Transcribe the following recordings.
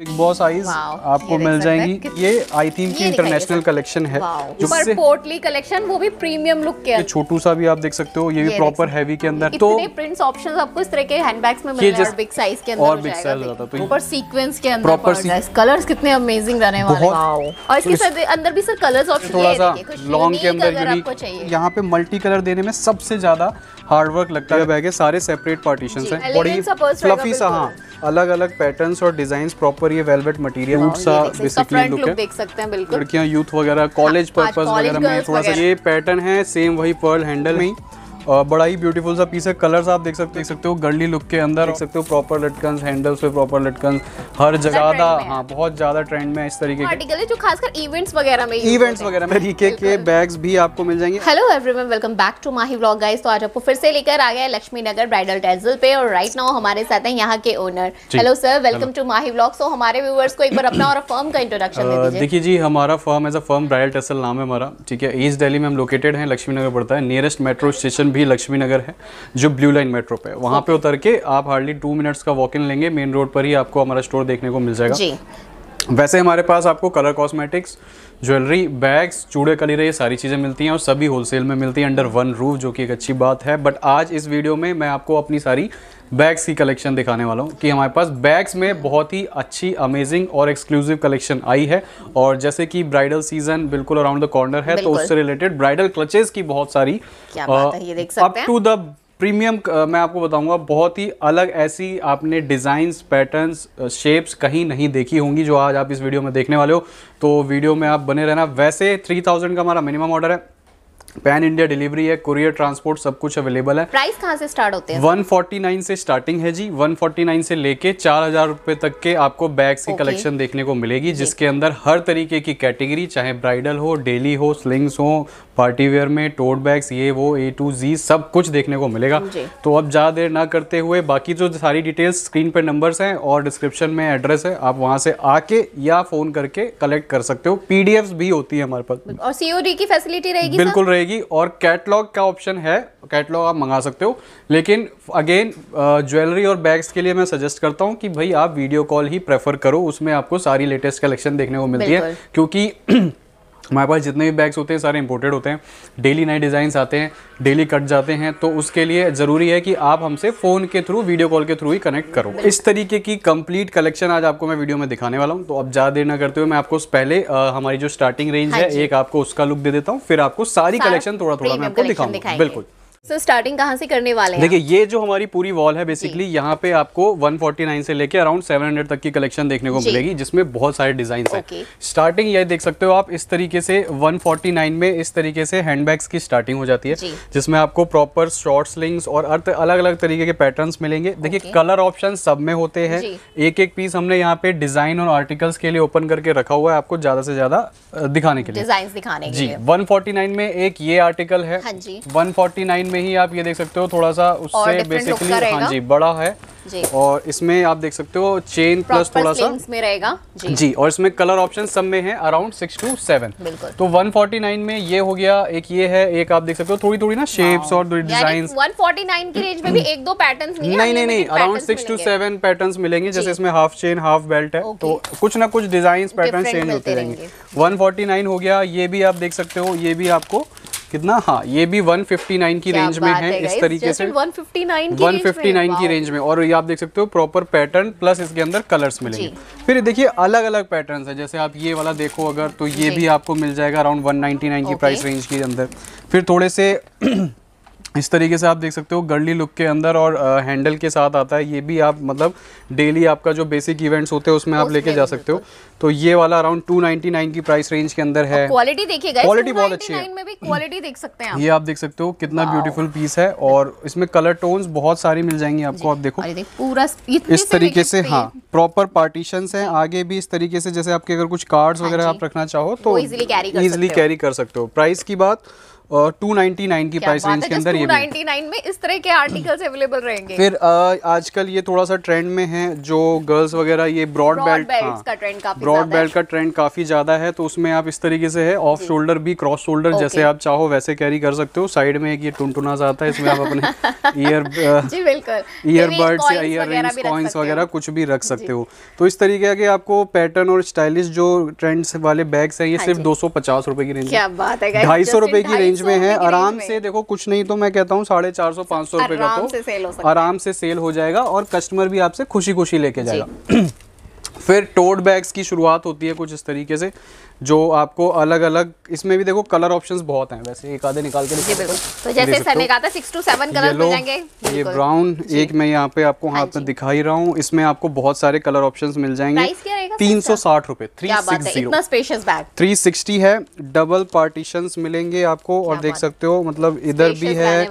Big boss eyes आपको मिल जाएंगी ये आई थीम की इंटरनेशनल कलेक्शन है जो पोर्टली कलेक्शन वो भी प्रीमियम लुक के छोटू सा भी आप देख सकते हो ये, ये भी प्रॉपर हैवी के अंदर तो प्रिंट्स ऑप्शंस आपको इस तरह के हैंडबैग्स में मिल और बिग साइज के अंदर और बिग साइज आता तो ऊपर सीक्वेंस के अंदर प्रॉपर कलर्स कितने अमेजिंग रहने वाले वाओ और इसके अंदर भी सर कलर्स ऑप्शन थोड़ा सा लॉन्ग के अंदर यूनिक यहाँ पे मल्टी कलर देने में सबसे ज्यादा हार्ड वर्क लगता है बैग है सारे सेपरेट पार्टीशन है बड़ी फ्लफी सा हाँ अलग अलग पैटर्न और डिजाइन प्रॉपर पर ये वेलवेट मटेरियल सा बेसिकली लुक है देख सकते हैं बिल्कुल लड़कियां यूथ वगैरह कॉलेज पर्पस हाँ, वगैरह में थोड़ा सा ये पैटर्न है सेम वही पर्ल हैंडल में और बड़ा ही ब्यूटीफुल सा पीस है कलर्स आप देख सकते देख सकते हो गर्ली लुक के अंदर देख सकते हो प्रॉपर लटकन हैंडल्स पे प्रॉपर लटकन हर जगह हाँ बहुत ज़्यादा ट्रेंड में इस तरीके के जो खासकर इवेंट्स वगैरह में इवेंट्स वगैरह में तरीके के बैग्स भी आपको मिल जाएंगे hello everyone welcome back to Mahi blog guys तो आज आपको फिर से लेकर आ गया लक्ष्मी नगर ब्राइडल टेजल पे और राइट नाउ हमारे साथ हैं यहाँ के owner hello sir welcome to Mahi blog so हमारे व्यूवर्स को एक बार अपना और फर्म का इंट्रोडक्शन देखिए जी हमारा firm as a firm bridal tassel नाम है हमारा ठीक है ईस्ट डेली में हम लोकेटेड है लक्ष्मी नगर पड़ता है नियरेस्ट मेट्रो स्टेशन भी लक्ष्मी नगर है जो ब्लू लाइन मेट्रो पे वहाँ पे उतर के आप हार्डली टू मिनट्स का वॉक इन लेंगे मेन रोड पर ही आपको हमारा स्टोर देखने को मिल जाएगा जी वैसे हमारे पास आपको कलर कॉस्मेटिक्स ज्वेलरी बैग्स चूड़े कलीरे ये सारी चीज़ें मिलती हैं और सभी होलसेल में मिलती हैं अंडर वन रूफ जो कि एक अच्छी बात है बट आज इस वीडियो में मैं आपको अपनी सारी बैग्स की कलेक्शन दिखाने वाला हूँ कि हमारे पास बैग्स में बहुत ही अच्छी अमेजिंग और एक्सक्लूसिव कलेक्शन आई है और जैसे कि ब्राइडल सीजन बिल्कुल अराउंड द कॉर्नर है तो उससे रिलेटेड ब्राइडल क्लचेस की बहुत सारी अप टू द प्रीमियम मैं आपको बताऊंगा बहुत ही अलग ऐसी आपने डिज़ाइंस पैटर्न्स शेप्स कहीं नहीं देखी होंगी जो आज आप इस वीडियो में देखने वाले हो तो वीडियो में आप बने रहना वैसे 3000 का हमारा मिनिमम ऑर्डर है पैन इंडिया डिलीवरी है कुरियर ट्रांसपोर्ट सब कुछ अवेलेबल है प्राइस कहाँ से स्टार्ट होते हैं 149 से स्टार्टिंग है जी 149 से लेके चार हजार रुपए तक के आपको बैग्स की कलेक्शन देखने को मिलेगी जिसके अंदर हर तरीके की कैटेगरी चाहे ब्राइडल हो डेली हो स्लिंग्स हो पार्टी वेयर में टोट बैग्स ये वो ए टू जी सब कुछ देखने को मिलेगा तो अब ज़्यादा देर ना करते हुए बाकी जो सारी डिटेल्स स्क्रीन पर नंबर्स हैं और डिस्क्रिप्शन में एड्रेस है आप वहाँ से आके या फ़ोन करके कलेक्ट कर सकते हो पीडीएफ भी होती है हमारे पास और सीओडी की फैसिलिटी रहेगी बिल्कुल रहेगी और कैटलॉग का ऑप्शन है कैटलॉग आप मंगा सकते हो लेकिन अगेन ज्वेलरी और बैग्स के लिए मैं सजेस्ट करता हूँ कि भाई आप वीडियो कॉल ही प्रेफर करो उसमें आपको सारी लेटेस्ट कलेक्शन देखने को मिलती है क्योंकि हमारे पास जितने भी बैग्स होते हैं सारे इंपोर्टेड होते हैं डेली नए डिज़ाइंस आते हैं डेली कट जाते हैं तो उसके लिए ज़रूरी है कि आप हमसे फ़ोन के थ्रू वीडियो कॉल के थ्रू ही कनेक्ट करो इस तरीके की कंप्लीट कलेक्शन आज आपको मैं वीडियो में दिखाने वाला हूँ तो अब ज़्यादा देर ना करते हुए मैं आपको पहले आ, हमारी जो स्टार्टिंग हाँ रेंज है एक आपको उसका लुक दे देता हूँ फिर आपको सारी कलेक्शन थोड़ा थोड़ा मैं आपको दिखाऊंगा बिल्कुल सो so, स्टार्टिंग कहाँ से करने वाले हैं देखिए ये जो हमारी पूरी वॉल है बेसिकली यहाँ पे आपको 149 से लेके अराउंड 700 तक की कलेक्शन देखने को मिलेगी जिसमें बहुत सारे डिजाइन हैं स्टार्टिंग ये देख सकते हो आप इस तरीके से 149 में इस तरीके से हैंडबैग्स की स्टार्टिंग हो जाती है जिसमें आपको प्रॉपर शॉर्ट स्लिंग्स और अर्थ अलग अलग तरीके के पैटर्न मिलेंगे देखिए कलर ऑप्शन सब में होते हैं एक एक पीस हमने यहाँ पे डिजाइन और आर्टिकल्स के लिए ओपन करके रखा हुआ है आपको ज्यादा से ज्यादा दिखाने के लिए डिजाइन दिखाने जी वन में एक ये आर्टिकल है वन हाँ में में ही आप ये देख सकते हो थोड़ा सा उससे बेसिकली हाँ जी बड़ा है जी। और इसमें आप देख सकते हो चेन प्लस थोड़ा सा में रहेगा जी।, जी और इसमें कलर ऑप्शन सब में है अराउंड सिक्स टू सेवन तो 149 में ये हो गया एक ये है एक आप देख सकते हो थोड़ी थोड़ी ना शेप्स और डिजाइन 149 की रेंज में भी एक दो पैटर्न नहीं नहीं नहीं, नहीं around six to seven pattern मिलेंगे जैसे इसमें हाफ चेन हाफ बेल्ट है तो कुछ ना कुछ डिजाइन पैटर्न चेंज होते रहेंगे वन हो गया ये भी आप देख सकते हो ये भी आपको कितना हाँ ये भी 159 की रेंज में है इस तरीके से 159 की 159 की रेंज में और ये आप देख सकते हो प्रॉपर पैटर्न प्लस इसके अंदर कलर्स मिलेंगे फिर देखिए अलग अलग पैटर्न है जैसे आप ये वाला देखो अगर तो ये भी आपको मिल जाएगा अराउंड 199 की प्राइस रेंज के अंदर फिर थोड़े से इस तरीके से आप देख सकते हो गर्ली लुक के अंदर और आ, हैंडल के साथ आता है ये भी आप मतलब डेली आपका जो बेसिक इवेंट्स होते हैं उसमें आप लेके जा सकते हो तो ये वाला अराउंड 299 की प्राइस रेंज के अंदर है क्वालिटी देखिए क्वालिटी बहुत अच्छी है में भी क्वालिटी देख सकते हैं ये आप देख सकते हो कितना ब्यूटीफुल पीस है और इसमें कलर टोन्स बहुत सारी मिल जाएंगी आपको आप देखो पूरा इस तरीके से हाँ प्रॉपर पार्टीशन है आगे भी इस तरीके से जैसे आपके अगर कुछ कार्ड हाँ वगैरह आप रखना चाहो तो इजिली कैरी कर सकते हो प्राइस की बात टू नाइन्टी नाइन की प्राइस रेंज के अंदर ये में इस तरह के आर्टिकल्स अवेलेबल रहेंगे फिर आजकल ये थोड़ा सा ट्रेंड में है जो गर्ल्स वगैरह ये ब्रॉड बेल्ट ब्रॉड बेल्ट का ट्रेंड काफी ज्यादा है तो उसमें आप इस तरीके से है ऑफ शोल्डर भी क्रॉस शोल्डर जैसे आप चाहो वैसे कैरी कर सकते हो साइड में एक ये टुनटुना जाता है इसमें आप अपने ईयर ईयरबड या ईयर रिंग्स कॉइन्स वगैरह कुछ भी रख सकते हो तो इस तरीके के आपको पैटर्न और स्टाइलिश जो ट्रेंड्स वाले बैग्स हैं ये हाँ सिर्फ दो सौ पचास रुपए की रेंज ढाई सौ रुपए की रेंज रेंज में है आराम से देखो कुछ नहीं तो मैं कहता हूँ साढ़े चार सौ पाँच सौ रुपए का तो आराम से सेल हो जाएगा और कस्टमर भी आपसे खुशी खुशी लेके जाएगा फिर टोट बैग्स की शुरुआत होती है कुछ इस तरीके से जो आपको अलग अलग इसमें भी देखो कलर ऑप्शंस बहुत हैं वैसे एक आधे निकाल के तो जैसे सर ने कहा था सिक्स टू सेवन कलर मिल जाएंगे ये ब्राउन एक मैं यहाँ पे आपको हाथ हाँ में दिखा ही रहा हूँ इसमें आपको बहुत सारे कलर ऑप्शंस मिल जाएंगे तीन सौ साठ रूपए थ्री थ्री सिक्सटी है डबल पार्टीशन मिलेंगे आपको और देख सकते हो मतलब इधर भी है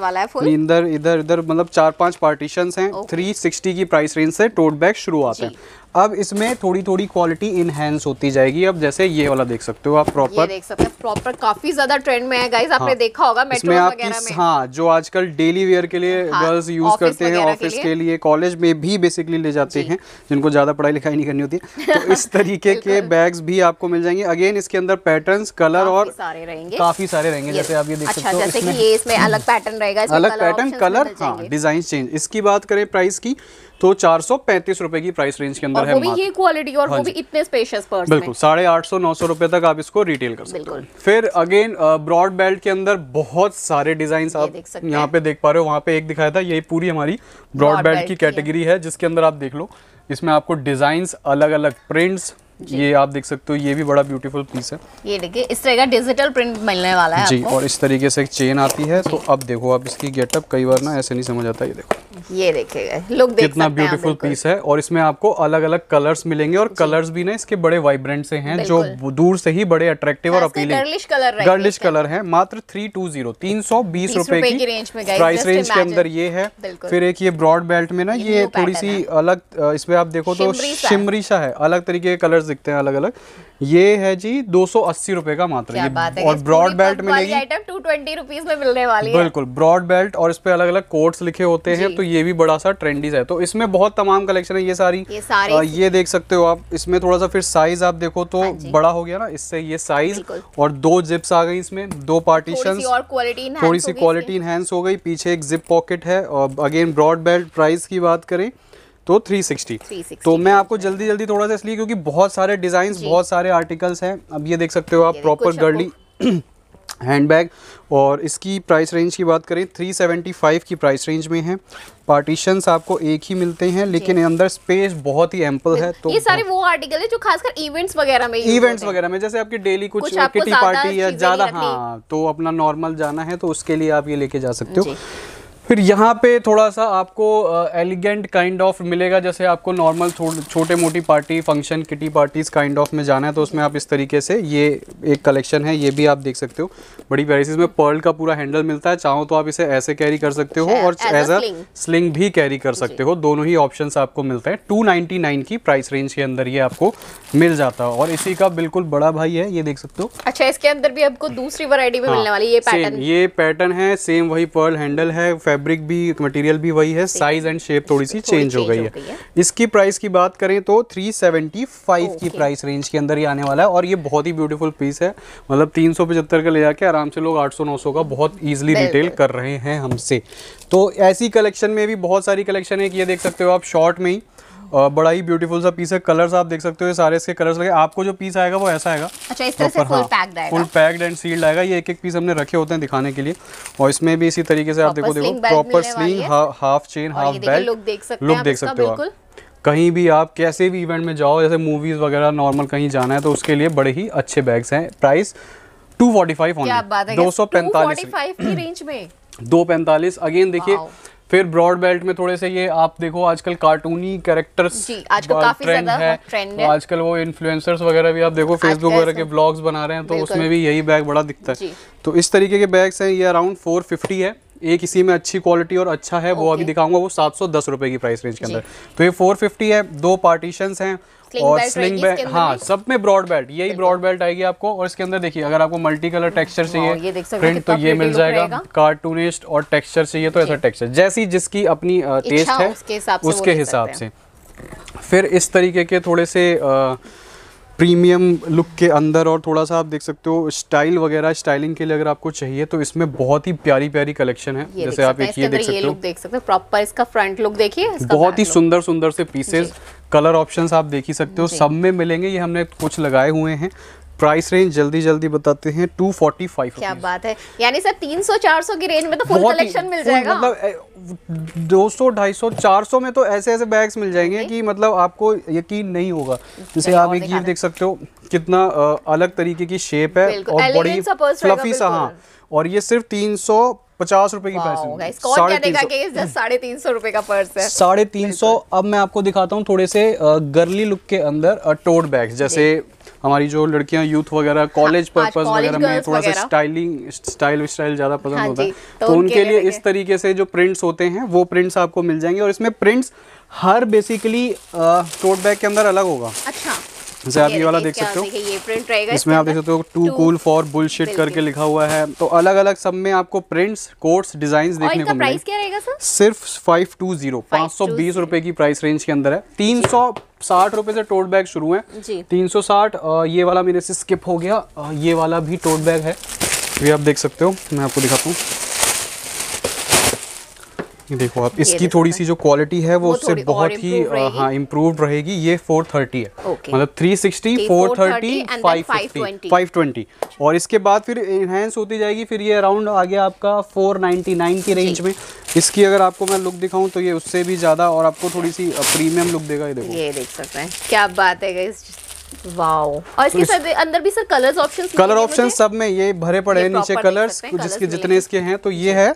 इधर इधर इधर मतलब चार पांच पार्टीशन है थ्री सिक्सटी की प्राइस रेंज से टोट बैग शुरू आते हैं अब इसमें थोड़ी थोड़ी क्वालिटी इनहेंस होती जाएगी अब जैसे ये वाला देख सकते हो आप प्रॉपर देख सकते हैं प्रॉपर काफी ज्यादा ट्रेंड में है गाइस आपने हाँ, देखा होगा मेट्रो वगैरह में हाँ जो आजकल डेली वेयर के लिए गर्ल्स हाँ, यूज करते हैं ऑफिस के लिए कॉलेज में भी बेसिकली ले जाते हैं जिनको ज्यादा पढ़ाई लिखाई नहीं करनी होती तो इस तरीके के बैग्स भी आपको मिल जाएंगे अगेन इसके अंदर पैटर्न कलर और काफी सारे रहेंगे जैसे आप ये देख अच्छा, सकते हो इसमें अलग पैटर्न रहेगा अलग पैटर्न कलर हाँ डिजाइन चेंज इसकी बात करें प्राइस की तो चार सौ पैंतीस रुपए की प्राइस रेंज के अंदर है वो भी ये क्वालिटी और हाँ वो भी इतने स्पेशियस पर्स बिल्कुल साढ़े आठ सौ नौ सौ रुपए तक आप इसको रिटेल कर सकते हो फिर अगेन ब्रॉड बेल्ट के अंदर बहुत सारे डिजाइन आप यहाँ पे देख पा रहे हो वहाँ पे एक दिखाया था ये पूरी हमारी ब्रॉड बेल्ट की कैटेगरी है जिसके अंदर आप देख लो इसमें आपको डिजाइन अलग अलग प्रिंट्स ये आप देख सकते हो ये भी बड़ा ब्यूटीफुल पीस है ये देखिए इस तरह का डिजिटल प्रिंट मिलने वाला है जी और इस तरीके से एक चेन आती है तो अब देखो आप इसकी गेटअप कई बार ना ऐसे नहीं समझ आता ये देखो ये देखिएगा लोग देख कितना ब्यूटीफुल पीस है और इसमें आपको अलग अलग कलर्स मिलेंगे और कलर्स भी ना इसके बड़े वाइब्रेंट से हैं जो दूर से ही बड़े अट्रैक्टिव और appealing girlish colour girlish colour है मात्र थ्री टू जीरो तीन सौ बीस रूपए की प्राइस रेंज के अंदर ये है फिर एक ये ब्रॉड बेल्ट में ना ये थोड़ी सी अलग इसमें आप देखो तो शिमरीशा है अलग तरीके के कलर्स दिखते हैं अलग अलग ये है जी दो सौ अस्सी रुपए का मात्र ये और ब्रॉड बेल्ट मिलेगी टू ट्वेंटी रुपीज में मिलने वाली बिल्कुल ब्रॉड बेल्ट और इस पे अलग अलग कोट्स लिखे होते हैं तो ये भी बड़ा सा ट्रेंडीज है तो इसमें बहुत तमाम कलेक्शन है ये सारी ये, देख सकते हो आप इसमें थोड़ा सा फिर साइज आप देखो तो हाँ बड़ा हो गया ना इससे ये साइज और दो जिप्स आ गई इसमें दो पार्टीशन और क्वालिटी थोड़ी सी क्वालिटी इनहेंस हो गई पीछे एक जिप पॉकेट है और अगेन ब्रॉड बेल्ट प्राइस की बात करें तो 360. 360 तो मैं आपको जल्दी जल्दी थोड़ा सा इसलिए क्योंकि बहुत सारे डिज़ाइन बहुत सारे आर्टिकल्स हैं अब ये देख सकते हो आप प्रॉपर गर्ली हैंडबैग और इसकी प्राइस रेंज की बात करें 375 की प्राइस रेंज में है पार्टीशंस आपको एक ही मिलते हैं लेकिन अंदर स्पेस बहुत ही एम्पल है तो ये सारे वो आर्टिकल है जो खासकर इवेंट्स वगैरह में इवेंट्स वगैरह में जैसे आपकी डेली कुछ, कुछ किटी पार्टी या ज़्यादा हाँ तो अपना नॉर्मल जाना है तो उसके लिए आप ये लेके जा सकते हो फिर यहाँ पे थोड़ा सा आपको एलिगेंट काइंड ऑफ मिलेगा जैसे आपको नॉर्मल छोटे मोटी party function kitty parties kind of में जाना है तो उसमें आप इस तरीके से ये एक कलेक्शन है ये भी आप देख सकते हो बड़ी वेराइटीज़ में पर्ल का पूरा हैंडल मिलता है चाहो तो आप इसे ऐसे कैरी कर सकते हो अच्छा, और एज अ स्लिंग भी कैरी कर सकते हो दोनों ही ऑप्शन आपको मिलते हैं टू की प्राइस रेंज के अंदर ये आपको मिल जाता है और इसी का बिल्कुल बड़ा भाई है ये देख सकते हो अच्छा इसके अंदर भी आपको दूसरी वरायटी में हाँ, मिलने वाली ये पैटर्न है सेम वही पर्ल हैंडल है फैब्रिक भी मटेरियल भी वही है साइज एंड शेप थोड़ी सी चेंज हो गई है इसकी प्राइस की बात करें तो 375 की प्राइस रेंज के अंदर ही आने वाला है और ये बहुत ही ब्यूटीफुल पीस है मतलब तीन का ले जाके आराम से लोग नौ सौ का बहुत ईजिली रिटेल कर रहे हैं हमसे तो ऐसी कलेक्शन में भी बहुत सारी कलेक्शन है कि ये देख सकते हो आप शॉर्ट में ही और बड़ा ही ब्यूटीफुल सा पीस है कलर्स आप देख सकते हो ये सारे इसके कलर्स लगे आपको जो पीस आएगा वो ऐसा आएगा अच्छा इस तरह से फुल पैक्ड हाँ। आएगा फुल पैक्ड एंड सील्ड आएगा ये एक एक पीस हमने रखे होते हैं दिखाने के लिए और इसमें भी इसी तरीके से आप देखो देखो proper sling half chain half belt look देख सकते हो कहीं भी आप कैसे भी इवेंट में जाओ जैसे मूवीज़ वगैरह नॉर्मल कहीं जाना है तो उसके लिए बड़े ही अच्छे बैग्स हैं प्राइस टू फोर्टी फाइव दो सौ पैंतालीस दो पैंतालीस अगेन देखिए फिर ब्रॉड बेल्ट में थोड़े से ये आप देखो आजकल कार्टूनी कैरेक्टर्स आजकल काफी ट्रेंड है, ट्रेंड तो है। तो आजकल वो इन्फ्लुएंसर्स वगैरह भी आप देखो फेसबुक वगैरह के ब्लॉग्स बना रहे हैं तो उसमें भी यही बैग बड़ा दिखता है तो इस तरीके के बैग्स हैं ये अराउंड फोर फिफ्टी है एक इसी में अच्छी क्वालिटी और अच्छा है वो अभी दिखाऊंगा वो सात सौ दस रुपए की प्राइस रेंज के अंदर तो ये फोर फिफ्टी है दो पार्टीशन हैं और स्लिंग बेल्ट हाँ सब में ब्रॉड बेल्ट यही ब्रॉड बेल्ट आएगी आपको और इसके अंदर देखिए अगर आपको मल्टी कलर टेक्सचर चाहिए प्रिंट तो ये मिल जाएगा कार्टूनिस्ट और टेक्सचर चाहिए तो ऐसा टेक्सचर जैसी जिसकी अपनी टेस्ट है उसके हिसाब से फिर इस तरीके के थोड़े से प्रीमियम लुक के अंदर और थोड़ा सा आप देख सकते हो स्टाइल वगैरह स्टाइलिंग के लिए अगर आपको चाहिए तो इसमें बहुत ही प्यारी प्यारी कलेक्शन है जैसे आप एक ये देख सकते हो देख सकते हो प्रॉपर इसका फ्रंट लुक देखिए बहुत ही सुंदर सुंदर से पीसेज कलर ऑप्शंस आप देख ही सकते हो सब में मिलेंगे ये हमने कुछ लगाए हुए हैं प्राइस रेंज जल्दी जल्दी बताते हैं टू फोर्टी फाइव क्या बात है यानी सर तीन सौ चार सौ की रेंज में तो फुल कलेक्शन मिल जाएगा मतलब दो सौ ढाई सौ चार सौ में तो ऐसे ऐसे बैग्स मिल जाएंगे कि मतलब आपको यकीन नहीं होगा जैसे आप एक ये देख सकते हो कितना अलग तरीके की शेप है और बड़ी फ्लफी सा हाँ और ये सिर्फ तीन सौ पचास रुपए की पैसे साढ़े तीन सौ साढ़े रुपए का पर्स है साढ़े तीन सौ अब मैं आपको दिखाता हूँ थोड़े से गर्ली लुक के अंदर टोट बैग जैसे हमारी जो लड़कियां यूथ वगैरह कॉलेज पर्पज हाँ, वगैरह में थोड़ा सा स्टाइलिंग स्टाइल स्टाइल ज़्यादा पसंद हाँ होता है तो, तो उनके लिए इस तरीके से जो प्रिंट्स होते हैं वो प्रिंट्स आपको मिल जाएंगे और इसमें प्रिंट्स हर बेसिकली टोट बैग के अंदर अलग होगा अच्छा जैसे आप ये वाला देख सकते हो ये प्रिंट रहेगा इसमें आप देख सकते हो टू कूल फॉर बुलशिट करके लिखा हुआ है तो अलग अलग सब में आपको प्रिंट्स कोट्स डिजाइन देखने को मिलेगा सिर्फ फाइव टू जीरो पाँच सौ बीस रूपए की प्राइस रेंज के अंदर है तीन सौ साठ रुपए से टोट बैग शुरू है तीन सौ साठ ये वाला मेरे से स्किप हो गया ये वाला भी टोट बैग है ये आप देख सकते हो मैं आपको दिखाता हूँ देखो आप इसकी थोड़ी सी जो क्वालिटी है वो, उससे बहुत ही हाँ इम्प्रूव रहेगी ये 430 है okay. मतलब 360, 430, 550, 520 और इसके बाद फिर इन्हेंस होती जाएगी फिर ये अराउंड आ गया आपका 499 की रेंज में इसकी अगर आपको मैं लुक दिखाऊं तो ये उससे भी ज़्यादा और आपको थोड़ी सी प्रीमियम लुक देगा ये देखो ये देख सकते हैं क्या बात है वाओ और इसके तो इस, अंदर भी sir colours options colour options सब में ये भरे पड़े हैं नीचे कलर्स जिसके जितने इसके हैं तो ये है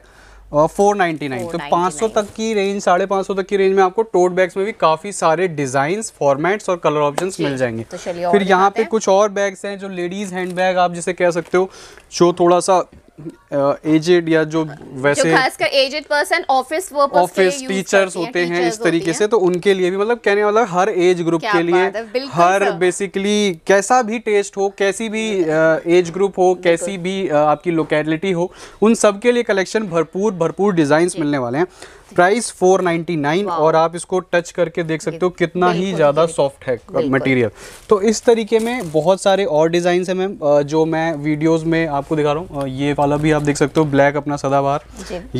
फोर नाइनटी नाइन तो पाँच सौ तक की रेंज साढ़े पाँच सौ तक की रेंज में आपको टोट बैग्स में भी काफ़ी सारे डिज़ाइन फॉर्मेट्स और कलर ऑप्शंस मिल जाएंगे तो फिर यहाँ पे कुछ और बैग्स हैं जो लेडीज़ हैंड बैग आप जिसे कह सकते हो जो थोड़ा सा एजेड या जो वैसे खासकर aged person office office teachers होते हैं इस तरीके से तो उनके लिए भी मतलब कहने वाला मतलब हर एज ग्रुप के लिए हर बेसिकली कैसा भी टेस्ट हो कैसी भी एज ग्रुप हो कैसी भी आपकी लोकेलिटी हो उन सब के लिए कलेक्शन भरपूर भरपूर डिजाइन मिलने वाले हैं प्राइस 499 और आप इसको टच करके देख सकते हो कितना ही ज़्यादा सॉफ्ट है मटेरियल uh, तो इस तरीके में बहुत सारे और डिज़ाइन है मैम uh, जो मैं वीडियोज़ में आपको दिखा रहा हूँ uh, ये वाला भी आप देख सकते हो ब्लैक अपना सदाबहार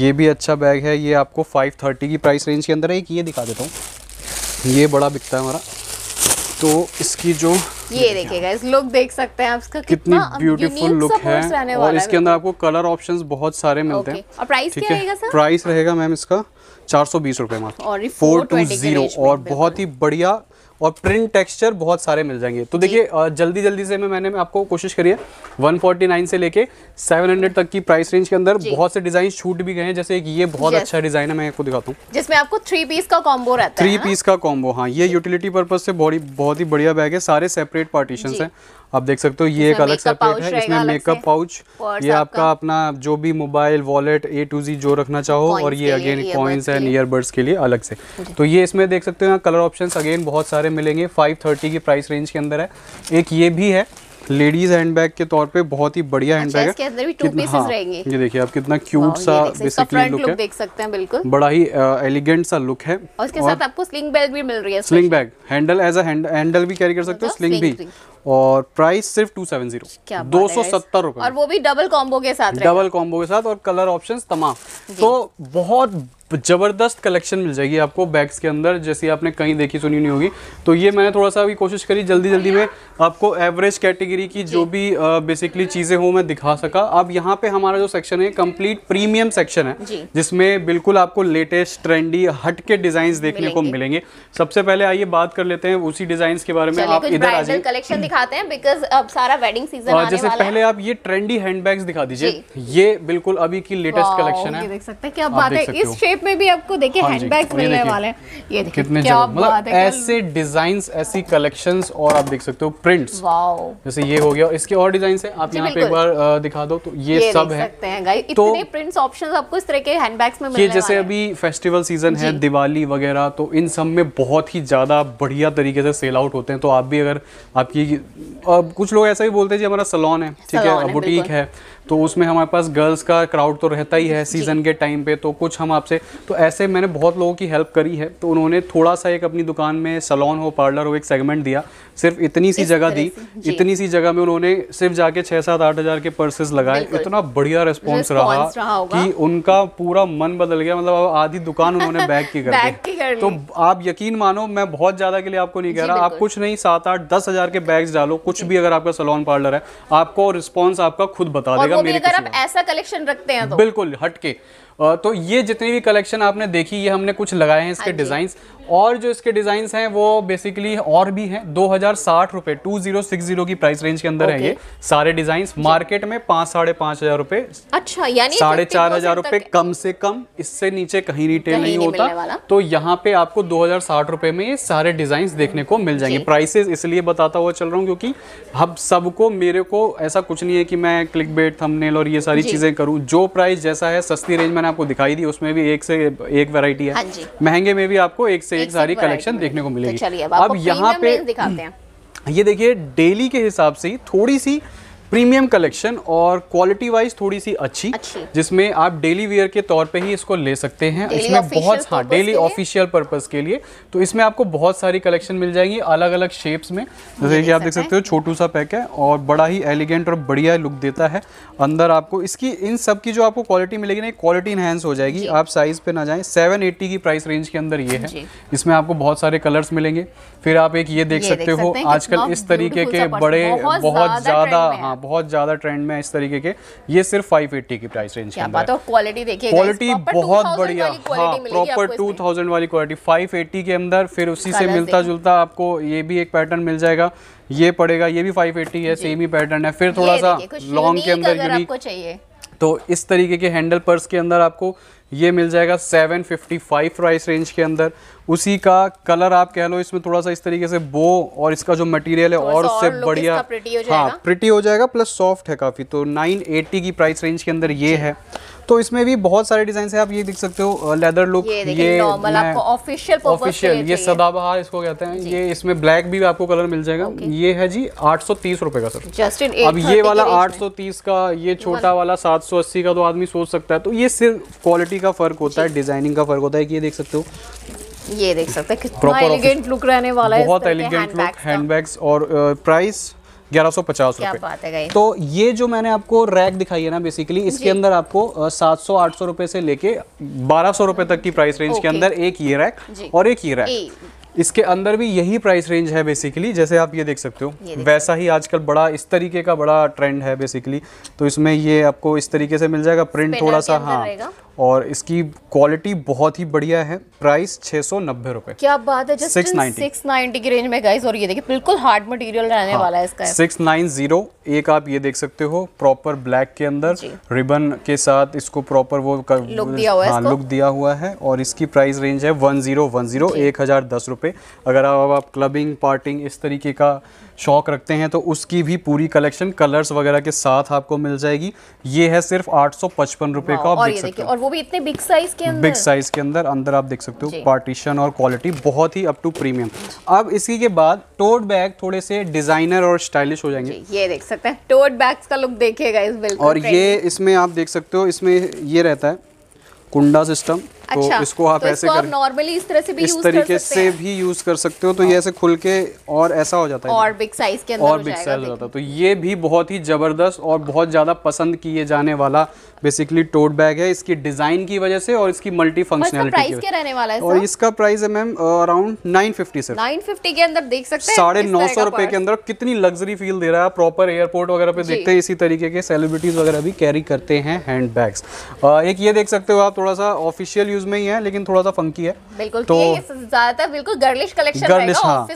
ये भी अच्छा बैग है ये आपको 530 की प्राइस रेंज के अंदर है एक ये दिखा देता हूँ ये बड़ा बिकता है हमारा तो इसकी जो ये देखिएगा इस लुक देख सकते हैं आप इसका कितनी ब्यूटीफुल लुक है और इसके अंदर आपको कलर ऑप्शंस बहुत सारे मिलते हैं और प्राइस क्या रहेगा सर प्राइस रहेगा मैम इसका चार सौ बीस रुपए मात्र फोर टू जीरो और बहुत ही बढ़िया और प्रिंट टेक्सचर बहुत सारे मिल जाएंगे तो देखिए जल्दी जल्दी से मैं मैंने मैं आपको कोशिश करी है 149 से लेके 700 तक की प्राइस रेंज के अंदर बहुत से डिजाइन छूट भी गए हैं जैसे ये बहुत अच्छा डिजाइन है मैं आपको दिखाता हूँ जिसमें आपको थ्री पीस का कॉम्बो रहता है थ्री पीस हाँ। का कॉम्बो हाँ ये यूटिलिटी पर्पज से बहुत ही बढ़िया बैग है सारे सेपरेट पार्टीशन है आप देख सकते हो ये एक अलग सा पेट है इसमें मेकअप पाउच ये आपका अपना जो भी mobile wallet A to Z जो रखना चाहो और ये अगेन कॉइन्स एंड ईयरबड्स के लिए अलग से तो ये इसमें देख सकते हो कलर ऑप्शन अगेन बहुत सारे मिलेंगे फाइव थर्टी की प्राइस रेंज के अंदर है एक ये भी है लेडीज हैंडबैग के तौर पे बहुत ही बढ़िया हैंडबैग अच्छा, है इसके अंदर भी टू हाँ, रहेंगे ये देखिए आप कितना क्यूट सा बेसिकली लुक है देख सकते हैं बिल्कुल बड़ा ही एलिगेंट सा लुक है और इसके साथ आपको स्लिंग बैग भी मिल रही है sling bag handle as handle भी कैरी कर सकते हो स्लिंग अच्छा, भी और प्राइस सिर्फ टू सेवन जीरो दो सौ सत्तर रूपए और वो भी डबल कॉम्बो के साथ डबल कॉम्बो के साथ और कलर ऑप्शन तमाम तो बहुत ज़बरदस्त कलेक्शन मिल जाएगी आपको बैग्स के अंदर जैसे आपने कहीं देखी सुनी नहीं होगी तो ये मैंने थोड़ा सा अभी कोशिश करी जल्दी जल्दी में आपको एवरेज कैटेगरी की जो भी बेसिकली चीज़ें हो मैं दिखा सका अब यहाँ पे हमारा जो सेक्शन है कंप्लीट प्रीमियम सेक्शन है जिसमें बिल्कुल आपको लेटेस्ट ट्रेंडी हट के डिज़ाइन देखने को मिलेंगे सबसे पहले आइए बात कर लेते हैं उसी डिज़ाइन के बारे में आप इधर आ कलेक्शन दिखाते हैं बिकॉज अब सारा वेडिंग सीजन जैसे पहले आप ये ट्रेंडी हैंड दिखा दीजिए ये बिल्कुल अभी की लेटेस्ट कलेक्शन है देख सकते हैं क्या बात है इस शेप मार्केट में भी आपको देखिए हाँ हैंडबैग्स मिलने वाले हैं ये देखिए कितने क्या मतलब बात ऐसे डिजाइन ऐसी कलेक्शन और आप देख सकते हो प्रिंट्स जैसे ये हो गया इसके और डिजाइन है आप यहाँ पे एक बार दिखा दो तो ये सब है तो प्रिंट्स ऑप्शन आपको इस तरह के हैंड हैंडबैग्स में ये जैसे अभी फेस्टिवल सीजन है दिवाली वगैरह तो इन सब में बहुत ही ज्यादा बढ़िया तरीके से सेल आउट होते हैं तो आप भी अगर आपकी अब कुछ लोग ऐसा भी बोलते हैं जी हमारा सलोन है ठीक है बुटीक है तो उसमें हमारे पास गर्ल्स का क्राउड तो रहता ही है सीज़न के टाइम पे तो कुछ हम आपसे तो ऐसे मैंने बहुत लोगों की हेल्प करी है तो उन्होंने थोड़ा सा एक अपनी दुकान में सलोन हो पार्लर हो एक सेगमेंट दिया सिर्फ इतनी सी जगह दी इतनी सी जगह में उन्होंने सिर्फ जाके छह सात आठ हज़ार के पर्सेस लगाए इतना बढ़िया रिस्पॉन्स रहा, रहा कि उनका पूरा मन बदल गया मतलब आधी दुकान उन्होंने बैग की कर दी तो आप यकीन मानो मैं बहुत ज़्यादा के लिए आपको नहीं कह रहा आप कुछ नहीं सात आठ दस हज़ार के बैग डालो कुछ भी अगर आपका सलोन पार्लर है आपको रिस्पॉन्स आपका खुद बता देगा मेरे ऐसा कलेक्शन रखते हैं तो। बिल्कुल हटके तो ये जितनी भी कलेक्शन आपने देखी ये हमने कुछ लगाए हैं इसके डिजाइन हाँ और जो इसके डिज़ाइन हैं वो बेसिकली और भी हैं दो हज़ार साठ रुपये टू जीरो सिक्स जीरो की प्राइस रेंज के अंदर okay. है ये सारे डिजाइन मार्केट में पाँच साढ़े पाँच हज़ार रुपये अच्छा यानी साढ़े चार हज़ार रुपये कम से कम इससे नीचे कहीं रिटेल नहीं, होता तो यहाँ पे आपको दो हज़ार साठ रुपये में ये सारे डिजाइन देखने को मिल जाएंगे प्राइसेस इसलिए बताता हुआ चल रहा हूँ क्योंकि हम सबको मेरे को ऐसा कुछ नहीं है कि मैं क्लिक बेट थमनेल और ये सारी चीज़ें करूँ जो प्राइस जैसा है सस्ती रेंज में मैंने आपको दिखाई दी उसमें भी एक से एक वेरायटी है हाँ महंगे में भी आपको एक से एक सारी कलेक्शन देखने को मिलेगी तो अब यहाँ पे दिखाते हैं ये देखिए डेली के हिसाब से थोड़ी सी प्रीमियम कलेक्शन और क्वालिटी वाइज थोड़ी सी अच्छी, अच्छी। जिसमें आप डेली वेयर के तौर पे ही इसको ले सकते हैं इसमें बहुत हाँ डेली ऑफिशियल पर्पस के लिए तो इसमें आपको बहुत सारी कलेक्शन मिल जाएगी अलग अलग शेप्स में जैसे कि आप देख सकते हो छोटू सा पैक है और बड़ा ही एलिगेंट और बढ़िया लुक देता है अंदर आपको इसकी इन सब की जो आपको क्वालिटी मिलेगी ना क्वालिटी इन्हेंस हो जाएगी आप साइज पे ना जाए सेवन की प्राइस रेंज के अंदर ये है इसमें आपको बहुत सारे कलर्स मिलेंगे फिर आप एक ये देख सकते हो आजकल इस तरीके के बड़े बहुत ज़्यादा हाँ बहुत ज़्यादा ट्रेंड में इस तरीके के ये सिर्फ 580 की प्राइस रेंज के अंदर क्वालिटी देखिए क्वालिटी बहुत बढ़िया हाँ प्रॉपर टू थाउजेंड वाली क्वालिटी फाइव एट्टी के अंदर फिर उसी से मिलता जुलता आपको ये भी एक पैटर्न मिल जाएगा ये पड़ेगा ये भी 580 है सेम ही पैटर्न है फिर थोड़ा सा लॉन्ग के अंदर यूनिक तो इस तरीके के हैंडल पर्स के अंदर आपको ये मिल जाएगा 755 प्राइस रेंज के अंदर उसी का कलर आप कह लो इसमें थोड़ा सा इस तरीके से बो और इसका जो मटेरियल है और उससे बढ़िया हाँ प्रिटी हो जाएगा प्लस सॉफ्ट है काफ़ी तो 980 की प्राइस रेंज के अंदर ये है तो इसमें भी बहुत सारे डिजाइन है आप ये देख सकते हो लेदर लुक ये, ऑफिशियल ऑफिशियल ये सदाबहार इसको कहते हैं ये इसमें ब्लैक भी आपको कलर मिल जाएगा ये है जी आठ रुपए का सर जस्ट अब ये वाला आठ का ये छोटा हाँ। वाला सात का तो आदमी सोच सकता है तो ये सिर्फ क्वालिटी का फर्क होता है डिजाइनिंग का फर्क होता है कि ये देख सकते हो ये देख सकते हैं कितना एलिगेंट लुक रहने वाला है बहुत एलिगेंट लुक हैंडबैग्स और प्राइस ग्यारह सौ पचास तो ये जो मैंने आपको रैक दिखाई है ना बेसिकली इसके अंदर आपको सात सौ आठ सौ रुपए से लेके बारह सौ रुपए तक की प्राइस रेंज के अंदर एक ये रैक और एक ये रैक इसके अंदर भी यही प्राइस रेंज है बेसिकली जैसे आप ये देख सकते हो वैसा ही आजकल बड़ा इस तरीके का बड़ा ट्रेंड है बेसिकली तो इसमें ये आपको इस तरीके से मिल जाएगा प्रिंट थोड़ा सा हाँ और इसकी क्वालिटी बहुत ही बढ़िया है प्राइस छह सौ नब्बे रुपए क्या बात है जस्ट सिक्स नाइनटी की रेंज में गाइस और ये देखिए बिल्कुल हार्ड मटेरियल रहने हाँ, वाला है इसका सिक्स नाइन जीरो एक आप ये देख सकते हो प्रॉपर ब्लैक के अंदर रिबन के साथ इसको प्रॉपर वो कर, लुक दिया हुआ हाँ, लुक दिया हुआ है और इसकी प्राइस रेंज है वन जीरो वन जीरो एक हज़ार दस रुपए अगर आप, आप क्लबिंग पार्टिंग इस तरीके का शौक रखते हैं तो उसकी भी पूरी कलेक्शन कलर्स वगैरह के साथ आपको मिल जाएगी ये है सिर्फ आठ सौ पचपन रुपए का आप देख सकते हो और वो भी इतने बिग साइज के बिग साइज के अंदर अंदर आप देख सकते हो पार्टीशन और क्वालिटी बहुत ही अप टू प्रीमियम अब इसी के बाद टोट बैग थोड़े से डिजाइनर और स्टाइलिश हो जाएंगे ये देख सकते हैं टोट बैग का लुक देखेगा इस बिल्कुल और ये इसमें आप देख सकते हो इसमें ये रहता है कुंडा सिस्टम तो अच्छा, तो इसको आप तो ऐसे कर नॉर्मली इस तरह से भी इस तरीके से भी यूज कर सकते हो तो ये ऐसे खुल के और ऐसा हो जाता है और बिग साइज के अंदर और बिग साइज हो जाता है तो ये भी बहुत ही जबरदस्त और बहुत ज़्यादा पसंद किए जाने वाला बेसिकली टोट बैग है इसकी डिजाइन की वजह से और इसकी मल्टी अच्छा, फंक्शनलिटी रहने वाला है और इसका प्राइस है मैम अराउंड नाइन फिफ्टी से नाइन फिफ्टी के अंदर देख सकते हैं साढ़े नौ सौ रुपए के अंदर कितनी लग्जरी फील दे रहा है प्रॉपर एयरपोर्ट वगैरह पे देखते हैं इसी तरीके के सेलिब्रिटीज वगैरह भी कैरी करते हैं हैंड बैग्स एक ये देख सकते हो आप थोड़ा सा ऑफिशियल यूज यूज में ही है लेकिन थोड़ा सा फंकी है बिल्कुल तो ज्यादातर बिल्कुल गर्लिश कलेक्शन गर्लिश हाँ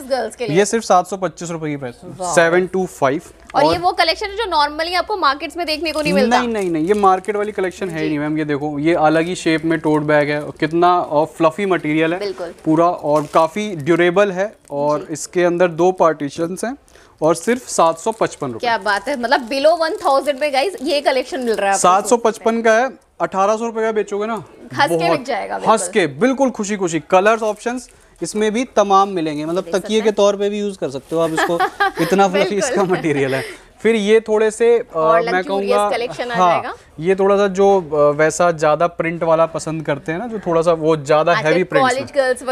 ये सिर्फ सात सौ पच्चीस रूपए की प्राइस सेवन टू फाइव और, और ये वो कलेक्शन है जो नॉर्मली आपको मार्केट्स में देखने को नहीं मिलता नहीं नहीं नहीं ये मार्केट वाली कलेक्शन है ही नहीं मैम ये देखो ये अलग ही शेप में टोट बैग है कितना और फ्लफी मटेरियल है पूरा और काफी ड्यूरेबल है और इसके अंदर दो पार्टीशन हैं और सिर्फ सात सौ पचपन रुपए क्या बात है मतलब बिलो वन थाउजेंड में गाइज ये कलेक्शन मिल रहा है सात सौ पचपन का है अठारह सौ रुपए का बेचोगे ना हंस के बिल्कुल खुशी खुशी कलर ऑप्शन इसमें भी तमाम मिलेंगे मतलब तकिए के तौर पे भी यूज कर सकते हो आप इसको इतना फ्लफी इसका मटेरियल है फिर ये थोड़े से आ, मैं कहूँगा हाँ ये थोड़ा सा जो वैसा ज्यादा प्रिंट वाला पसंद करते हैं ना जो थोड़ा सा वो ज्यादा हैवी प्रिंट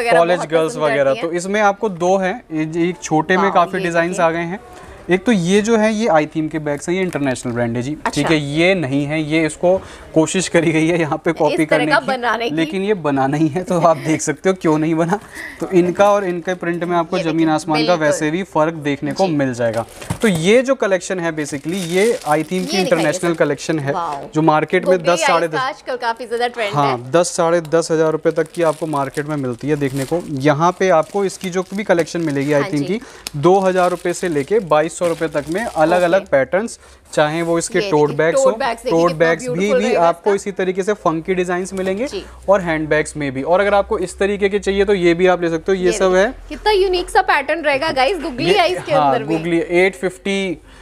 कॉलेज गर्ल्स वगैरह तो इसमें आपको दो है एक छोटे में हाँ, काफी डिजाइन तो आ गए हैं एक तो ये जो है ये आई थीम के बैग्स हैं ये इंटरनेशनल ब्रांड है जी अच्छा। ठीक है ये नहीं है ये इसको कोशिश करी गई है यहाँ पे कॉपी करने की बनाने लेकिन ये बना नहीं है तो आप देख सकते हो क्यों नहीं बना तो इनका और इनके प्रिंट में आपको जमीन आसमान का वैसे भी फर्क देखने को मिल जाएगा तो ये जो कलेक्शन है बेसिकली ये आई थीम की इंटरनेशनल कलेक्शन है जो मार्केट तो में दस साढ़े दस हाँ दस साढ़े दस हजार रुपए तक की आपको मार्केट में मिलती है देखने को यहाँ पे आपको इसकी जो भी कलेक्शन मिलेगी आई हाँ थीम की दो हजार रुपए से लेके बाईस बाईस सौ रुपए तक में अलग okay. अलग पैटर्न्स चाहे वो इसके टोट बैग्स हो टोट बैग्स भी भी आपको इसी तरीके से फंकी डिजाइन मिलेंगे और हैंड बैग्स में भी और अगर आपको इस तरीके के चाहिए तो ये भी आप ले सकते हो ये सब है कितना यूनिक सा पैटर्न रहेगा गाइस गुगली है इसके अंदर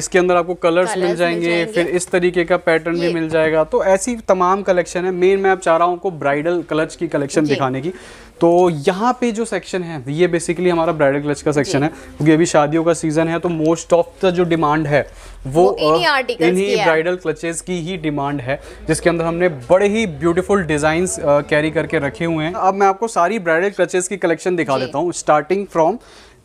इसके अंदर आपको कलर्स मिल जाएंगे, जाएंगे फिर इस तरीके का पैटर्न भी मिल जाएगा तो ऐसी तमाम कलेक्शन है मेन मैं आप चाह रहा हूँ ब्राइडल कलर्स की कलेक्शन दिखाने की तो यहाँ पे जो सेक्शन है ये बेसिकली हमारा ब्राइडल क्लच का सेक्शन है क्योंकि अभी शादियों का सीजन है तो मोस्ट ऑफ द जो डिमांड है वो, वो इन्हीं ब्राइडल क्लचेस की ही डिमांड है जिसके अंदर हमने बड़े ही ब्यूटीफुल डिजाइन कैरी करके रखे हुए हैं अब मैं आपको सारी ब्राइडल क्लचेस की कलेक्शन दिखा देता हूँ स्टार्टिंग फ्रॉम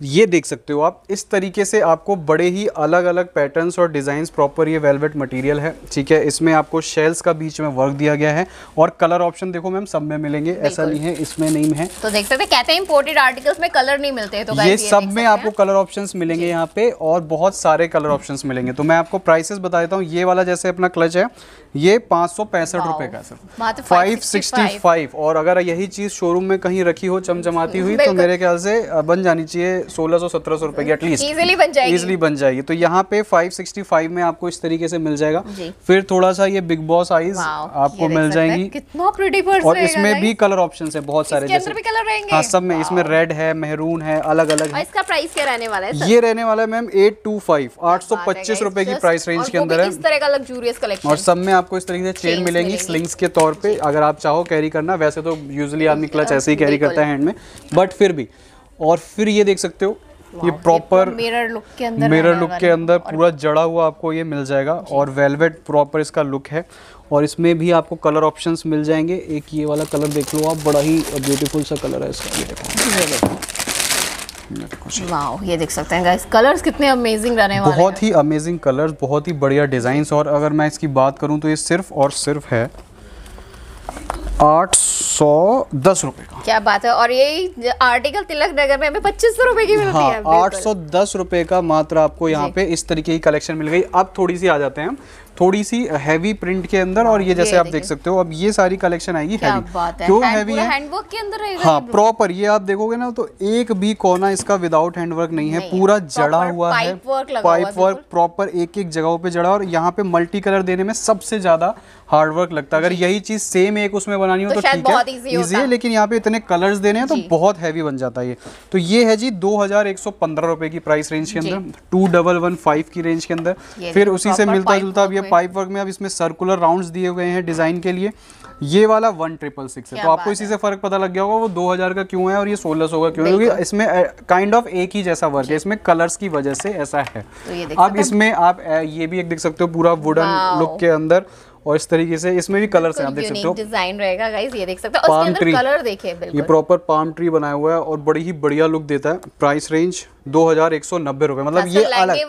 ये देख सकते हो आप इस तरीके से आपको बड़े ही अलग अलग पैटर्न्स और डिज़ाइंस प्रॉपर ये वेलवेट मटेरियल है ठीक है इसमें आपको शेल्स का बीच में वर्क दिया गया है और कलर ऑप्शन देखो मैम सब में मिलेंगे ऐसा नहीं है इसमें नहीं है तो देख सकते कहते हैं इम्पोर्टेड आर्टिकल्स में कलर नहीं मिलते तो ये, ये सब में आपको कलर ऑप्शन मिलेंगे यहाँ पे और बहुत सारे कलर ऑप्शन मिलेंगे तो मैं आपको प्राइसेस बता देता हूँ ये वाला जैसे अपना क्लच है ये पाँच सौ पैंसठ रुपए का सर फाइव सिक्सटी फाइव और अगर यही चीज़ शोरूम में कहीं रखी हो चमचमाती हुई तो मेरे ख्याल से बन जानी चाहिए सोलह सौ सत्रह सौ रुपए की एटलीस्ट इजिली बन जाएगी इजिली बन जाएगी तो यहाँ पे 565 में आपको इस तरीके से मिल जाएगा फिर थोड़ा सा ये बिग बॉस आइज आपको मिल जाएंगी कितना और इसमें भी कलर ऑप्शन है बहुत सारे जैसे हाँ सब में इसमें रेड है मेहरून है अलग अलग है इसका प्राइस क्या रहने वाला है ये रहने वाला है मैम एट टू फाइव आठ सौ पच्चीस रुपए की प्राइस रेंज के अंदर है और सब में आपको इस तरीके से चेन मिलेंगी स्लिंग्स के तौर पे अगर आप चाहो कैरी करना वैसे तो यूजली आदमी क्लच ऐसे ही कैरी करता है हैंड में बट फिर भी और फिर ये देख सकते हो ये प्रॉपर मिरर लुक के अंदर मिरर लुक के अंदर पूरा जड़ा हुआ आपको ये मिल जाएगा और वेलवेट प्रॉपर इसका लुक है और इसमें भी आपको कलर ऑप्शंस मिल जाएंगे एक ये वाला कलर देख लो आप बड़ा ही ब्यूटीफुल सा कलर है इसका ये देखो ये देख सकते हैं गाइस कलर्स कितने अमेजिंग रहने वाले बहुत ही अमेजिंग कलर्स बहुत ही बढ़िया डिजाइन और अगर मैं इसकी बात करूं तो ये सिर्फ और सिर्फ है आठ सौ दस रुपए का क्या बात है और यही आर्टिकल तिलक नगर में हमें पच्चीस सौ रुपए की मिलती हाँ, है आठ सौ दस रुपए का मात्र आपको यहाँ पे इस तरीके की कलेक्शन मिल गई अब थोड़ी सी आ जाते हैं हम थोड़ी सी हैवी प्रिंट के अंदर और ये हाँ, जैसे ये आप देख सकते हो अब ये सारी कलेक्शन आएगी हैवी है? क्यों हैवी है हैंडवर्क के अंदर हाँ प्रॉपर ये आप देखोगे ना तो एक भी कोना इसका विदाउट हैंडवर्क नहीं है पूरा जड़ा हुआ है पाइप वर्क प्रॉपर एक एक जगहों पे जड़ा और यहाँ पे मल्टी कलर देने में सबसे ज्यादा हार्डवर्क लगता है अगर यही चीज़ सेम एक उसमें बनानी हो तो, तो ठीक तो है इजी है लेकिन यहाँ पे इतने कलर्स देने हैं तो बहुत हैवी बन जाता है ये तो ये है जी दो हज़ार की प्राइस रेंज के अंदर टू डबल वन फाइव की रेंज के अंदर फिर उसी से मिलता जुलता अब ये पाइप वर्क में अब इसमें सर्कुलर राउंड दिए हुए हैं डिज़ाइन के लिए ये वाला वन ट्रिपल सिक्स है तो आपको इसी से फर्क पता लग गया होगा वो दो हज़ार का क्यों है और ये सोलह सौ का क्यों है क्योंकि इसमें काइंड ऑफ एक ही जैसा वर्क है इसमें कलर्स की वजह से ऐसा है तो ये अब इसमें आप ये भी एक देख सकते हो पूरा वुडन लुक के अंदर और इस तरीके से इसमें भी कलर्स हैं आप देख सकते हो डिजाइन रहेगा गाइस ये देख सकते हो पाम ट्री कलर देखिए ये प्रॉपर पाम ट्री बनाया हुआ है और बड़ी ही बढ़िया लुक देता है प्राइस रेंज दो हजार एक सौ नब्बे मतलब ये अलग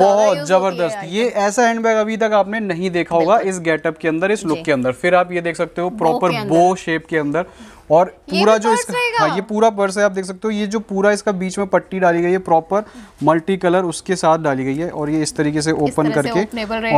बहुत जबरदस्त ये ऐसा हैंडबैग अभी तक आपने नहीं देखा होगा इस गेटअप के अंदर इस लुक के अंदर फिर आप ये देख सकते हो प्रॉपर बो शेप के अंदर और पूरा जो इसका हाँ, ये पूरा पर्स है आप देख सकते हो ये जो पूरा इसका बीच में पट्टी डाली गई है प्रॉपर मल्टी कलर उसके साथ डाली गई है और ये इस तरीके से ओपन करके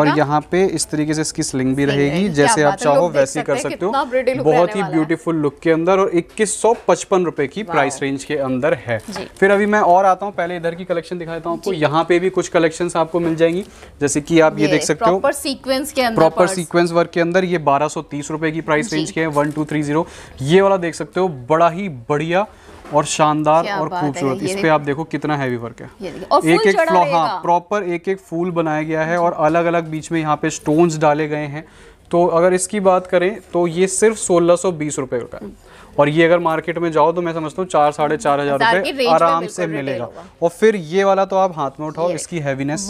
और यहाँ पे इस तरीके से इसकी स्लिंग भी रहेगी जैसे आप चाहो वैसे कर सकते हो बहुत ही ब्यूटीफुल लुक के अंदर और इक्कीस सौ पचपन रुपए की प्राइस रेंज के अंदर है फिर अभी मैं और और आता हूँ पहले इधर की कलेक्शन दिखा देता हूँ आपको यहाँ पे भी कुछ कलेक्शन आपको मिल जाएंगी जैसे कि आप ये, ये देख सकते हो प्रॉपर सीक्वेंस के अंदर प्रॉपर सीक्वेंस वर्क के अंदर ये बारह रुपए की प्राइस रेंज के हैं वन टू थ्री जीरो ये वाला देख सकते हो बड़ा ही बढ़िया और शानदार और खूबसूरत इस पे आप देखो कितना हैवी वर्क है एक एक फ्लॉ हाँ प्रॉपर एक एक फूल बनाया गया है और अलग अलग बीच में यहाँ पे स्टोन्स डाले गए हैं तो अगर इसकी बात करें तो ये सिर्फ सोलह सौ बीस रुपये का है हम्म। और ये अगर मार्केट में जाओ तो मैं समझता हूँ चार साढ़े चार हजार रूपए आराम से मिलेगा और फिर ये वाला तो आप हाथ में उठाओ इसकी हैवीनेस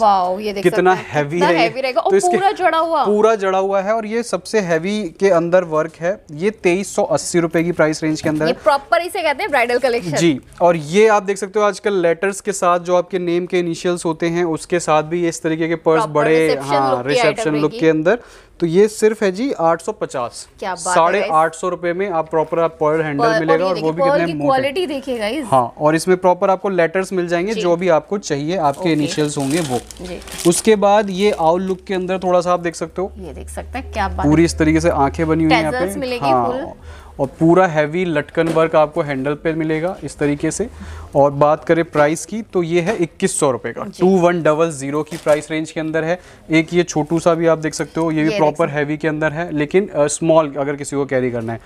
कितना हैवी है तो इसके पूरा जड़ा हुआ है और ये सबसे हैवी के अंदर वर्क है ये तेईस सौ अस्सी रुपए की प्राइस रेंज के अंदर प्रॉपर इसे कहते हैं ब्राइडल कलेक्शन जी और ये आप देख सकते हो आजकल लेटर्स के साथ जो आपके नेम के इनिशियल्स होते हैं उसके साथ भी इस तरीके के पर्स बड़े हाँ रिसेप्शन लुक के अंदर तो ये सिर्फ है जी 850 क्या साढ़े आठ सौ रुपए में आप प्रॉपर आप पर्ल हैंडल मिलेगा और, और वो भी कितने क्वालिटी देखिएगा हाँ और इसमें प्रॉपर आपको लेटर्स मिल जाएंगे जो भी आपको चाहिए आपके इनिशियल्स होंगे वो उसके बाद ये आउट लुक के अंदर थोड़ा सा आप देख सकते हो ये देख सकते हैं क्या पूरी इस तरीके से आंखें बनी हुई है और पूरा हैवी लटकन वर्क आपको हैंडल पे मिलेगा इस तरीके से और बात करें प्राइस की तो ये है इक्कीस सौ रुपये का टू वन डबल ज़ीरो की प्राइस रेंज के अंदर है एक ये छोटू सा भी आप देख सकते हो ये, ये भी प्रॉपर हैवी के अंदर है लेकिन स्मॉल अगर किसी को कैरी करना है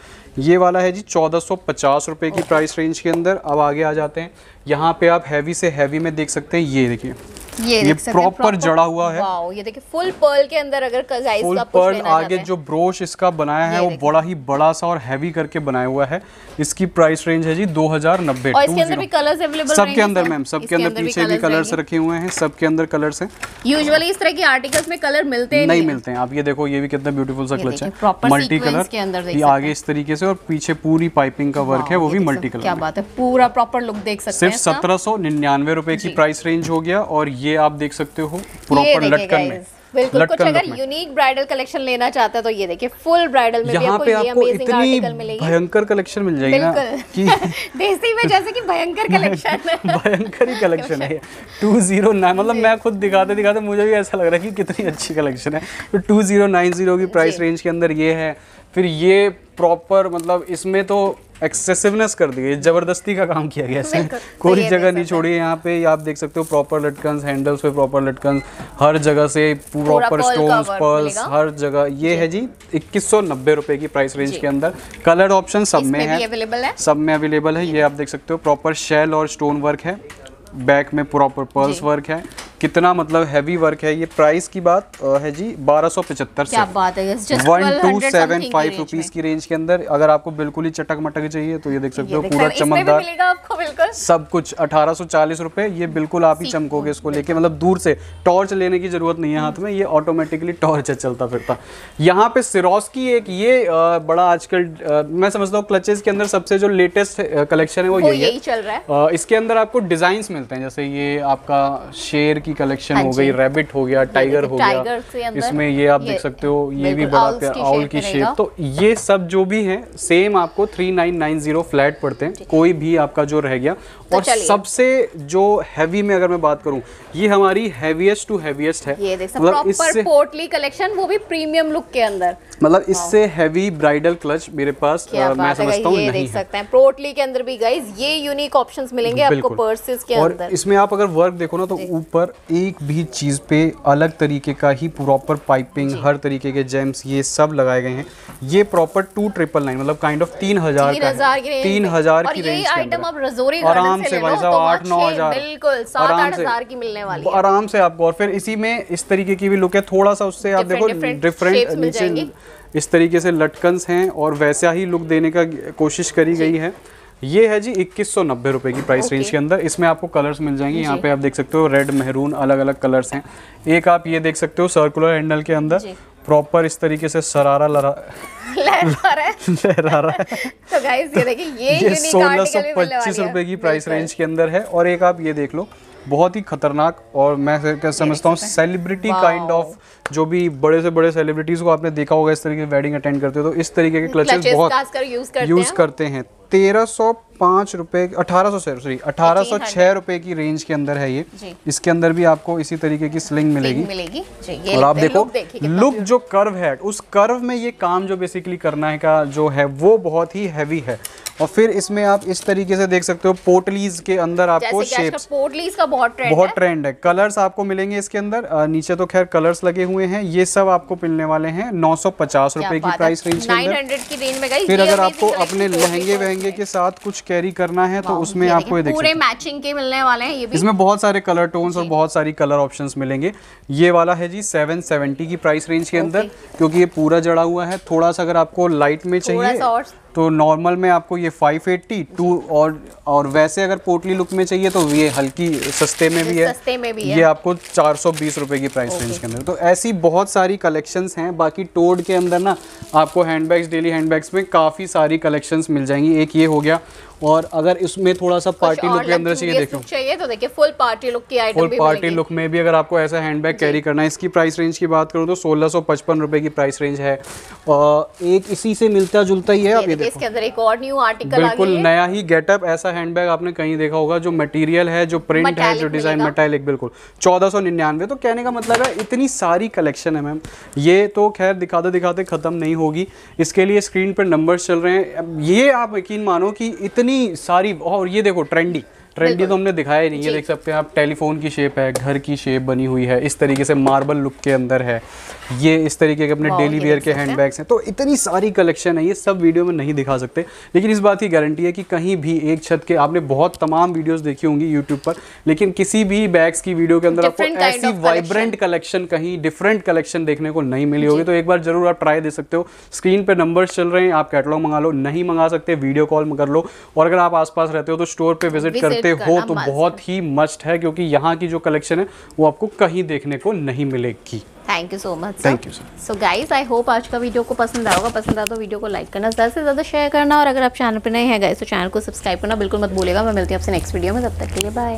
ये वाला है जी चौदह सौ पचास की प्राइस रेंज के अंदर अब आगे आ जाते हैं यहाँ पे आप हैवी से हैवी में देख सकते हैं ये देखिए ये, ये प्रॉपर जड़ा हुआ है ये देखिए फुल पर्ल के अंदर अगर फुल पर्ल आगे जो ब्रोश इसका बनाया है वो बड़ा ही बड़ा सा और हैवी करके बनाया हुआ है इसकी प्राइस रेंज है जी दो हजार नब्बे सबके अंदर मैम सबके अंदर पीछे भी कलर्स रखे हुए हैं सबके अंदर कलर्स है यूजली इस तरह के आर्टिकल्स में कलर मिलते हैं नहीं मिलते हैं आप ये देखो ये भी कितना ब्यूटीफुल सा क्लच है मल्टी कलर आगे इस तरीके से और पीछे पूरी पाइपिंग का वर्क है हाँ, वो भी मल्टी कलर क्या बात है पूरा प्रॉपर लुक देख सकते सिर्फ हैं सिर्फ सत्रह सौ निन्यानवे रूपए की प्राइस रेंज हो गया और ये आप देख सकते हो प्रॉपर लटकन में बिल्कुल कुछ अगर यूनिक ब्राइडल कलेक्शन लेना चाहता है तो ये देखिए फुल ब्राइडल में यहाँ पे आपको इतनी भयंकर कलेक्शन मिल जाएगी ना कि देसी में जैसे कि भयंकर कलेक्शन भयंकर ही कलेक्शन है टू जीरो नाइन मतलब मैं खुद दिखाते दिखाते मुझे भी ऐसा लग रहा है कि कितनी अच्छी कलेक्शन है तो टू जीरो नाइन जीरो की प्राइस रेंज के अंदर ये है फिर ये प्रॉपर मतलब इसमें तो एक्सेसिवनेस कर दी गई जबरदस्ती का काम किया गया इसमें कोई जगह नहीं छोड़ी है यहाँ पे आप देख सकते हो प्रॉपर लटकन हैंडल्स पे प्रॉपर लटकन हर जगह से प्रॉपर स्टोन्स पर्ल्स हर जगह ये है जी इक्कीस सौ नब्बे रुपए की प्राइस रेंज के अंदर कलर ऑप्शन सब में है सब में अवेलेबल है ये आप देख सकते हो प्रॉपर शेल और स्टोन वर्क है बैक में प्रॉपर पर्स वर्क है कितना मतलब हैवी वर्क है ये प्राइस की बात है जी बारह सौ पचहत्तर से one two seven five rupees की रेंज के अंदर अगर आपको बिल्कुल ही चटक मटक चाहिए तो ये देख सकते हो पूरा चमकदार सब कुछ अठारह सौ चालीस रुपए ये बिल्कुल आप ही चमकोगे इसको लेके मतलब दूर से टॉर्च लेने की जरूरत नहीं है हाथ में ये ऑटोमेटिकली टॉर्च है चलता फिरता यहाँ पे सिरोस की एक ये बड़ा आजकल मैं समझता हूँ क्लचेस के अंदर सबसे जो लेटेस्ट कलेक्शन है वो यही है इसके अंदर आपको डिजाइन मिल मिलते हैं जैसे ये आपका शेर की कलेक्शन हाँ हो गई रैबिट हो गया टाइगर हो गया इसमें ये आप देख सकते हो ये भी बड़ा आउल की शेप तो ये सब जो भी है सेम आपको three nine nine zero flat पड़ते हैं कोई भी आपका जो रह गया तो और सबसे जो हैवी में अगर मैं बात करूँ ये हमारी हैवीएस्ट टू हैवीएस्ट है मतलब इससे पोर्टली कलेक्शन वो भी प्रीमियम लुक के अंदर मतलब इससे हैवी ब्राइडल क्लच मेरे पास मैं समझता हूँ नहीं सकते हैं पोर्टली के अंदर भी गाइज ये यूनिक ऑप्शंस मिलेंगे आपको पर्सेस के और अंदर इसमें आप अगर वर्क देखो ना तो ऊपर एक भी चीज़ पे अलग तरीके का ही प्रॉपर पाइपिंग हर तरीके के जेम्स ये सब लगाए गए हैं ये प्रॉपर टू ट्रिपल नाइन मतलब काइंड ऑफ तीन हजार तीन हजार की रेंज आइटम आप रजोरी आराम से भाई साहब तो आठ नौ हजार बिल्कुल आराम से की मिलने वाली आराम से आपको और फिर इसी में इस तरीके की भी लुक है थोड़ा सा उससे आप देखो डिफरेंट नीचे इस तरीके से लटकन्स हैं और वैसा ही लुक देने का कोशिश करी गई है ये है जी इक्कीस सौ नब्बे रुपए की प्राइस रेंज के अंदर इसमें आपको कलर्स मिल जाएंगे यहाँ पे आप देख सकते हो रेड मेहरून अलग अलग कलर्स हैं एक आप ये देख सकते हो सर्कुलर हैंडल के अंदर प्रॉपर इस तरीके से सरारा लरा लहरा तो ये सोलह सौ पच्चीस रुपए की प्राइस रेंज के अंदर है और एक आप ये देख लो बहुत ही खतरनाक और मैं समझता हूँ सेलिब्रिटी काइंड ऑफ जो भी बड़े से बड़े सेलिब्रिटीज को आपने देखा होगा इस तरीके से वेडिंग अटेंड करते हो तो इस तरीके के क्लचेस बहुत यूज करते हैं तेरह सौ पाँच रुपये अठारह सौ सॉरी अठारह सौ छः रुपये की रेंज के अंदर है ये इसके अंदर भी आपको इसी तरीके की स्लिंग मिलेगी मिलेगी ये और आप देखो लुक जो कर्व है उस कर्व में ये काम जो बेसिकली करना है का जो है वो बहुत ही हैवी है और फिर इसमें आप इस तरीके से देख सकते हो पोटलीज के अंदर आपको शेप पोटलीज का बहुत ट्रेंड बहुत ट्रेंड है कलर्स आपको मिलेंगे इसके अंदर नीचे तो खैर कलर्स लगे हुए हैं ये सब आपको मिलने वाले हैं नौ सौ पचास रूपए की प्राइस रेंज के अंदर की रेंज में फिर अगर आपको अपने लहंगे वहंगे के साथ कुछ कैरी करना है तो उसमें आपको मैचिंग के मिलने वाले हैं इसमें बहुत सारे कलर टोन्स और बहुत सारी कलर ऑप्शन मिलेंगे ये वाला है जी सेवन सेवेंटी की प्राइस रेंज के अंदर क्योंकि ये पूरा जड़ा हुआ है थोड़ा सा अगर आपको लाइट में चाहिए तो नॉर्मल में आपको ये 580 टू और और वैसे अगर पोटली लुक में चाहिए तो ये हल्की सस्ते में भी है सस्ते में भी ये आपको चार सौ की प्राइस रेंज के अंदर तो ऐसी बहुत सारी कलेक्शंस हैं बाकी टोड के अंदर ना आपको हैंडबैग्स डेली हैंडबैग्स में काफ़ी सारी कलेक्शंस मिल जाएंगी एक ये हो गया और अगर इसमें थोड़ा सा पार्टी लुक के अंदर ये देखो चाहिए तो देखिए फुल पार्टी लुक की आइटम फुल पार्टी लुक में भी अगर आपको ऐसा हैंडबैग कैरी करना है इसकी प्राइस रेंज की बात करूँ तो सोलह सौ पचपन रुपए की प्राइस रेंज है और एक इसी से मिलता जुलता ही है आप ये देखो इसके अंदर एक और न्यू आर्टिकल बिल्कुल नया ही गेटअप ऐसा हैंडबैग आपने कहीं देखा होगा जो मटीरियल है जो प्रिंट है जो डिजाइन मेटालिक बिल्कुल चौदह सौ निन्यानवे तो कहने का मतलब है इतनी सारी कलेक्शन है मैम ये तो खैर दिखाते दिखाते खत्म नहीं होगी इसके लिए स्क्रीन पर नंबर चल रहे हैं ये आप यकीन मानो कि इतनी इतनी सारी और ये देखो ट्रेंडी ट्रेंडी तो हमने दिखाया नहीं है देख सकते हैं आप टेलीफोन की शेप है घर की शेप बनी हुई है इस तरीके से मार्बल लुक के अंदर है ये इस तरीके के अपने डेली वेयर के हैंड बैग्स हैं तो इतनी सारी कलेक्शन है ये सब वीडियो में नहीं दिखा सकते लेकिन इस बात की गारंटी है कि कहीं भी एक छत के आपने बहुत तमाम वीडियोज़ देखी होंगी यूट्यूब पर लेकिन किसी भी बैग्स की वीडियो के अंदर आपको ऐसी वाइब्रेंट कलेक्शन कहीं डिफरेंट कलेक्शन देखने को नहीं मिली होगी तो एक बार जरूर आप ट्राई दे सकते हो स्क्रीन पर नंबर्स चल रहे हैं आप कैटलॉग मंगा लो नहीं मंगा सकते वीडियो कॉल कर लो और अगर आप आस रहते हो तो स्टोर पर विजिट करते सकते हो तो बहुत ही मस्ट है क्योंकि यहाँ की जो कलेक्शन है वो आपको कहीं देखने को नहीं मिलेगी thank you so much thank you so guys I hope आज का वीडियो को पसंद आएगा पसंद आया तो वीडियो को लाइक करना ज़्यादा से ज़्यादा शेयर करना और अगर आप चैनल पर नहीं है गाइज तो चैनल को सब्सक्राइब करना बिल्कुल मत भूलेगा मैं मिलती हूँ आपसे नेक्स्ट वीडियो में तब तक के लिए बाय